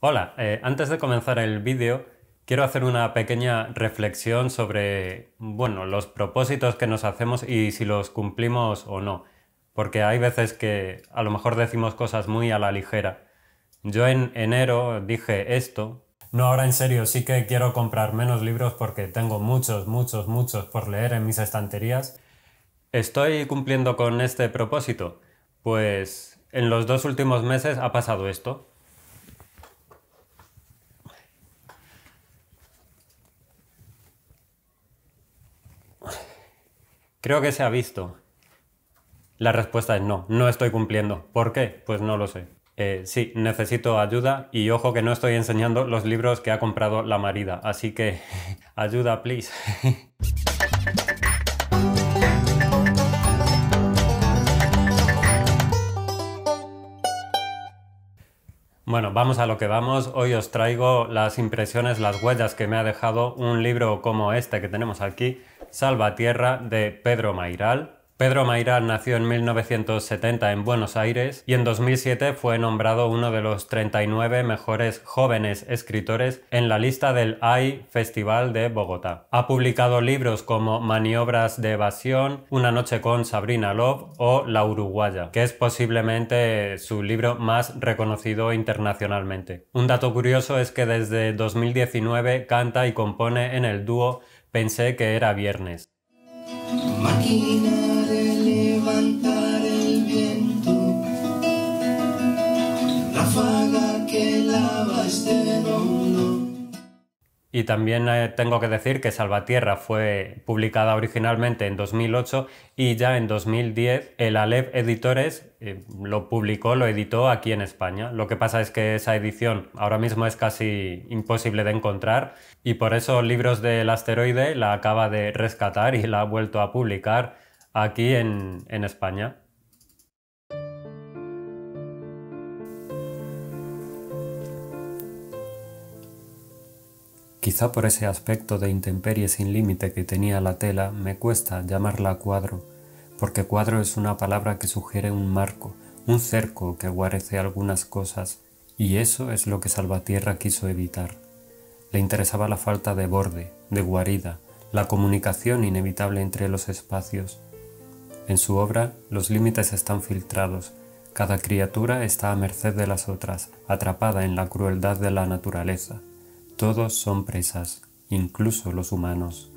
Hola, eh, antes de comenzar el vídeo, quiero hacer una pequeña reflexión sobre, bueno, los propósitos que nos hacemos y si los cumplimos o no. Porque hay veces que a lo mejor decimos cosas muy a la ligera. Yo en enero dije esto. No, ahora en serio, sí que quiero comprar menos libros porque tengo muchos, muchos, muchos por leer en mis estanterías. ¿Estoy cumpliendo con este propósito? Pues en los dos últimos meses ha pasado esto. Creo que se ha visto. La respuesta es no, no estoy cumpliendo. ¿Por qué? Pues no lo sé. Eh, sí, necesito ayuda y ojo que no estoy enseñando los libros que ha comprado la marida, así que ayuda, please. Bueno, vamos a lo que vamos. Hoy os traigo las impresiones, las huellas que me ha dejado un libro como este que tenemos aquí, Salvatierra de Pedro Mairal. Pedro Mairal nació en 1970 en Buenos Aires y en 2007 fue nombrado uno de los 39 mejores jóvenes escritores en la lista del AI Festival de Bogotá. Ha publicado libros como Maniobras de Evasión, Una noche con Sabrina Love o La Uruguaya, que es posiblemente su libro más reconocido internacionalmente. Un dato curioso es que desde 2019 canta y compone en el dúo Pensé que era viernes. Y también eh, tengo que decir que Salvatierra fue publicada originalmente en 2008 y ya en 2010 el Aleph Editores eh, lo publicó, lo editó aquí en España. Lo que pasa es que esa edición ahora mismo es casi imposible de encontrar y por eso Libros del Asteroide la acaba de rescatar y la ha vuelto a publicar aquí en España. Quizá por ese aspecto de intemperie sin límite que tenía la tela me cuesta llamarla cuadro, porque cuadro es una palabra que sugiere un marco, un cerco que guarece algunas cosas, y eso es lo que Salvatierra quiso evitar. Le interesaba la falta de borde, de guarida, la comunicación inevitable entre los espacios. En su obra, los límites están filtrados, cada criatura está a merced de las otras, atrapada en la crueldad de la naturaleza todos son presas, incluso los humanos.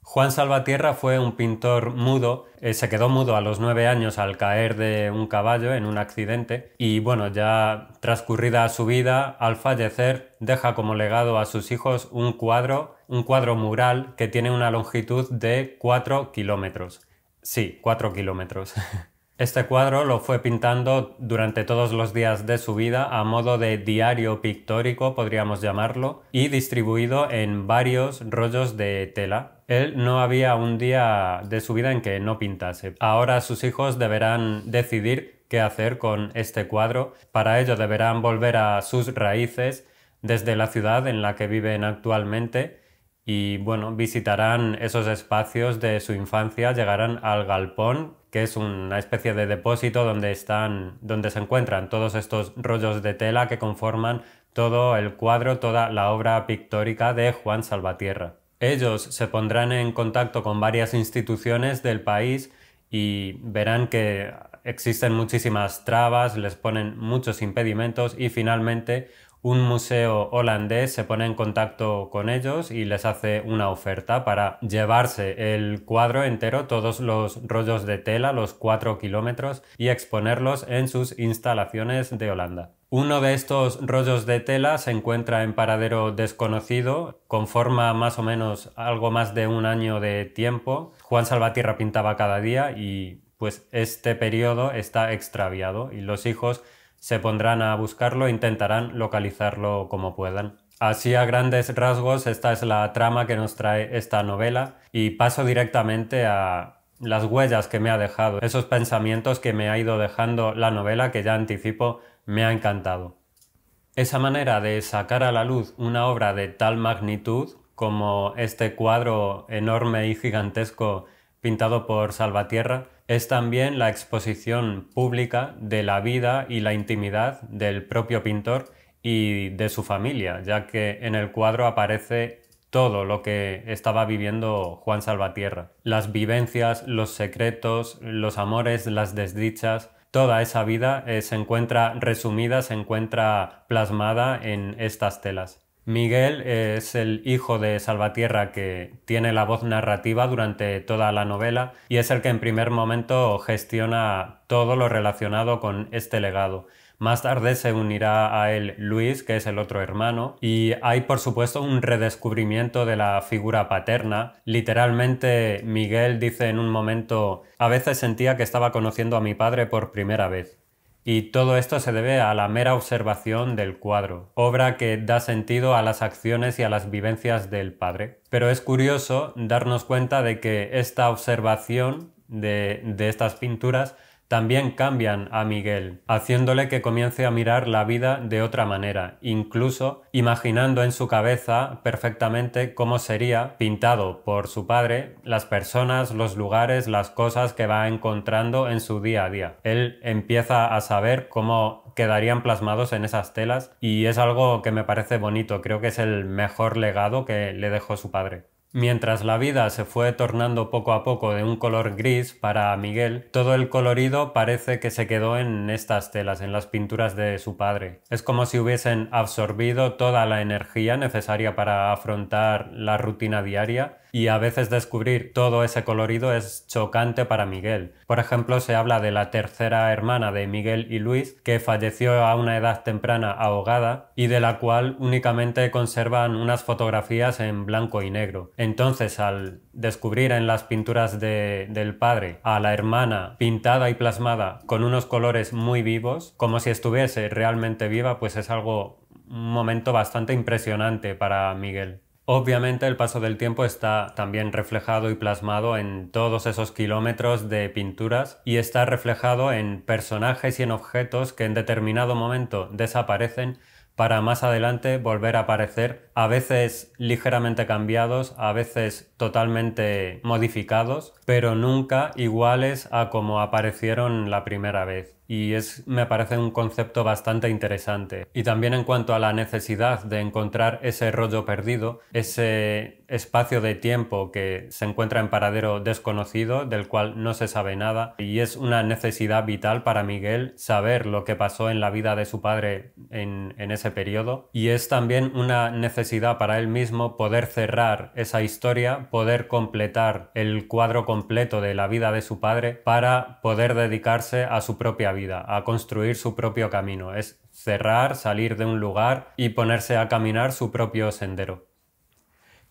Juan Salvatierra fue un pintor mudo, eh, se quedó mudo a los nueve años al caer de un caballo en un accidente y bueno, ya transcurrida su vida, al fallecer, deja como legado a sus hijos un cuadro, un cuadro mural que tiene una longitud de 4 kilómetros. Sí, cuatro kilómetros. Este cuadro lo fue pintando durante todos los días de su vida a modo de diario pictórico, podríamos llamarlo, y distribuido en varios rollos de tela. Él no había un día de su vida en que no pintase. Ahora sus hijos deberán decidir qué hacer con este cuadro. Para ello deberán volver a sus raíces desde la ciudad en la que viven actualmente y bueno, visitarán esos espacios de su infancia, llegarán al galpón, que es una especie de depósito donde están donde se encuentran todos estos rollos de tela que conforman todo el cuadro, toda la obra pictórica de Juan Salvatierra. Ellos se pondrán en contacto con varias instituciones del país y verán que existen muchísimas trabas, les ponen muchos impedimentos y finalmente un museo holandés se pone en contacto con ellos y les hace una oferta para llevarse el cuadro entero, todos los rollos de tela, los cuatro kilómetros, y exponerlos en sus instalaciones de Holanda. Uno de estos rollos de tela se encuentra en paradero desconocido, con forma más o menos algo más de un año de tiempo. Juan Salvatierra pintaba cada día y pues este periodo está extraviado y los hijos se pondrán a buscarlo e intentarán localizarlo como puedan. Así a grandes rasgos esta es la trama que nos trae esta novela y paso directamente a las huellas que me ha dejado, esos pensamientos que me ha ido dejando la novela que ya anticipo me ha encantado. Esa manera de sacar a la luz una obra de tal magnitud como este cuadro enorme y gigantesco pintado por Salvatierra, es también la exposición pública de la vida y la intimidad del propio pintor y de su familia, ya que en el cuadro aparece todo lo que estaba viviendo Juan Salvatierra. Las vivencias, los secretos, los amores, las desdichas, toda esa vida eh, se encuentra resumida, se encuentra plasmada en estas telas. Miguel es el hijo de Salvatierra que tiene la voz narrativa durante toda la novela y es el que en primer momento gestiona todo lo relacionado con este legado. Más tarde se unirá a él Luis, que es el otro hermano, y hay por supuesto un redescubrimiento de la figura paterna. Literalmente Miguel dice en un momento, a veces sentía que estaba conociendo a mi padre por primera vez. Y todo esto se debe a la mera observación del cuadro, obra que da sentido a las acciones y a las vivencias del padre. Pero es curioso darnos cuenta de que esta observación de, de estas pinturas también cambian a Miguel, haciéndole que comience a mirar la vida de otra manera, incluso imaginando en su cabeza perfectamente cómo sería, pintado por su padre, las personas, los lugares, las cosas que va encontrando en su día a día. Él empieza a saber cómo quedarían plasmados en esas telas y es algo que me parece bonito, creo que es el mejor legado que le dejó su padre. Mientras la vida se fue tornando poco a poco de un color gris para Miguel, todo el colorido parece que se quedó en estas telas, en las pinturas de su padre. Es como si hubiesen absorbido toda la energía necesaria para afrontar la rutina diaria y a veces descubrir todo ese colorido es chocante para Miguel. Por ejemplo, se habla de la tercera hermana de Miguel y Luis, que falleció a una edad temprana ahogada y de la cual únicamente conservan unas fotografías en blanco y negro. Entonces, al descubrir en las pinturas del padre a la hermana pintada y plasmada con unos colores muy vivos, como si estuviese realmente viva, pues es algo un momento bastante impresionante para Miguel. Obviamente el paso del tiempo está también reflejado y plasmado en todos esos kilómetros de pinturas y está reflejado en personajes y en objetos que en determinado momento desaparecen para más adelante volver a aparecer, a veces ligeramente cambiados, a veces totalmente modificados, pero nunca iguales a como aparecieron la primera vez. Y es, me parece un concepto bastante interesante. Y también en cuanto a la necesidad de encontrar ese rollo perdido, ese espacio de tiempo que se encuentra en paradero desconocido, del cual no se sabe nada, y es una necesidad vital para Miguel saber lo que pasó en la vida de su padre en, en ese periodo. Y es también una necesidad para él mismo poder cerrar esa historia poder completar el cuadro completo de la vida de su padre para poder dedicarse a su propia vida, a construir su propio camino. Es cerrar, salir de un lugar y ponerse a caminar su propio sendero.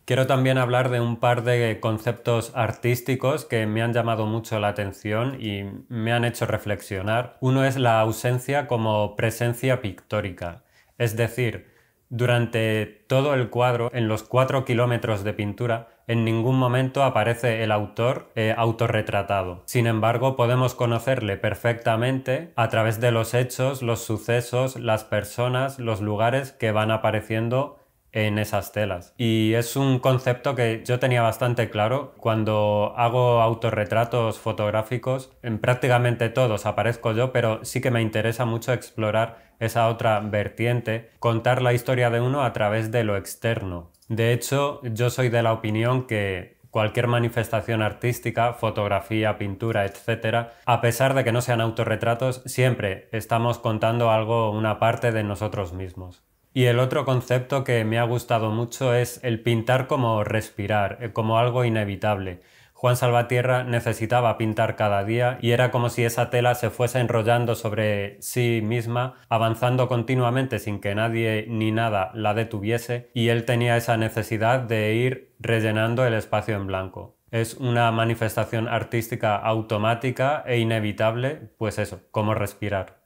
Quiero también hablar de un par de conceptos artísticos que me han llamado mucho la atención y me han hecho reflexionar. Uno es la ausencia como presencia pictórica, es decir, durante todo el cuadro, en los cuatro kilómetros de pintura, en ningún momento aparece el autor eh, autorretratado. Sin embargo, podemos conocerle perfectamente a través de los hechos, los sucesos, las personas, los lugares que van apareciendo en esas telas. Y es un concepto que yo tenía bastante claro cuando hago autorretratos fotográficos. En prácticamente todos aparezco yo, pero sí que me interesa mucho explorar esa otra vertiente, contar la historia de uno a través de lo externo. De hecho, yo soy de la opinión que cualquier manifestación artística, fotografía, pintura, etc., a pesar de que no sean autorretratos, siempre estamos contando algo, una parte de nosotros mismos. Y el otro concepto que me ha gustado mucho es el pintar como respirar, eh, como algo inevitable. Juan Salvatierra necesitaba pintar cada día y era como si esa tela se fuese enrollando sobre sí misma, avanzando continuamente sin que nadie ni nada la detuviese, y él tenía esa necesidad de ir rellenando el espacio en blanco. Es una manifestación artística automática e inevitable, pues eso, como respirar.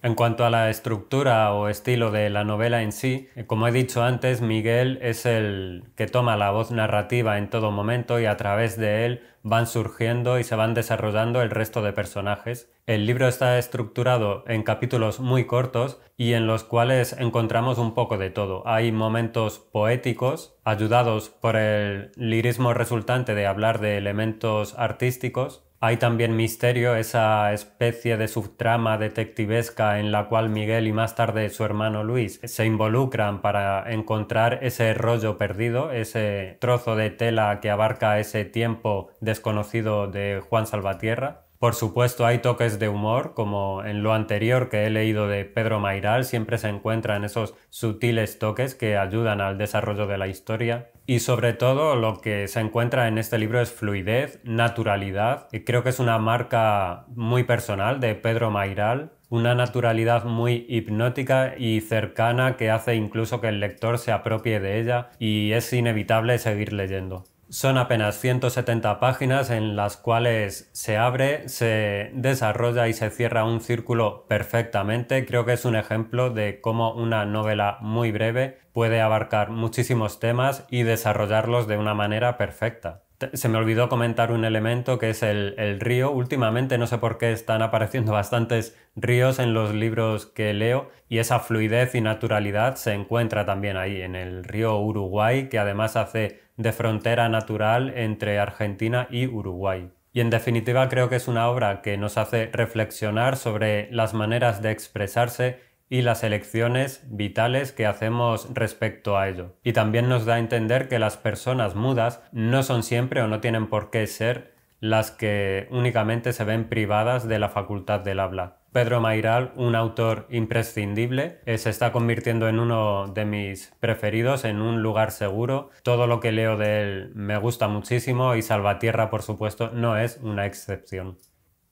En cuanto a la estructura o estilo de la novela en sí, eh, como he dicho antes, Miguel es el que toma la voz narrativa en todo momento y a través de él van surgiendo y se van desarrollando el resto de personajes. El libro está estructurado en capítulos muy cortos y en los cuales encontramos un poco de todo. Hay momentos poéticos, ayudados por el lirismo resultante de hablar de elementos artísticos, hay también misterio, esa especie de subtrama detectivesca en la cual Miguel y más tarde su hermano Luis se involucran para encontrar ese rollo perdido, ese trozo de tela que abarca ese tiempo desconocido de Juan Salvatierra. Por supuesto hay toques de humor, como en lo anterior que he leído de Pedro Mairal, siempre se encuentran esos sutiles toques que ayudan al desarrollo de la historia. Y sobre todo lo que se encuentra en este libro es fluidez, naturalidad, y creo que es una marca muy personal de Pedro Mairal, una naturalidad muy hipnótica y cercana que hace incluso que el lector se apropie de ella y es inevitable seguir leyendo. Son apenas 170 páginas en las cuales se abre, se desarrolla y se cierra un círculo perfectamente. Creo que es un ejemplo de cómo una novela muy breve puede abarcar muchísimos temas y desarrollarlos de una manera perfecta. Se me olvidó comentar un elemento que es el, el río. Últimamente no sé por qué están apareciendo bastantes ríos en los libros que leo y esa fluidez y naturalidad se encuentra también ahí en el río Uruguay que además hace de frontera natural entre Argentina y Uruguay. Y en definitiva creo que es una obra que nos hace reflexionar sobre las maneras de expresarse y las elecciones vitales que hacemos respecto a ello. Y también nos da a entender que las personas mudas no son siempre o no tienen por qué ser las que únicamente se ven privadas de la facultad del habla. Pedro Mairal, un autor imprescindible, eh, se está convirtiendo en uno de mis preferidos, en un lugar seguro. Todo lo que leo de él me gusta muchísimo y Salvatierra, por supuesto, no es una excepción.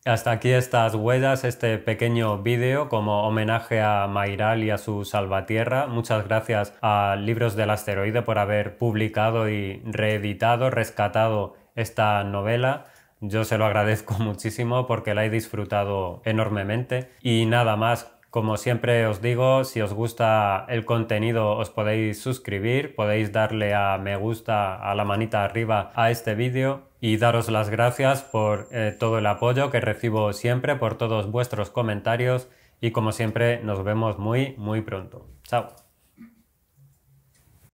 Hasta aquí estas huellas, este pequeño vídeo como homenaje a Mairal y a su Salvatierra. Muchas gracias a Libros del Asteroide por haber publicado y reeditado, rescatado esta novela. Yo se lo agradezco muchísimo porque la he disfrutado enormemente. Y nada más, como siempre os digo, si os gusta el contenido os podéis suscribir, podéis darle a me gusta, a la manita arriba a este vídeo y daros las gracias por eh, todo el apoyo que recibo siempre, por todos vuestros comentarios y como siempre nos vemos muy muy pronto. Chao.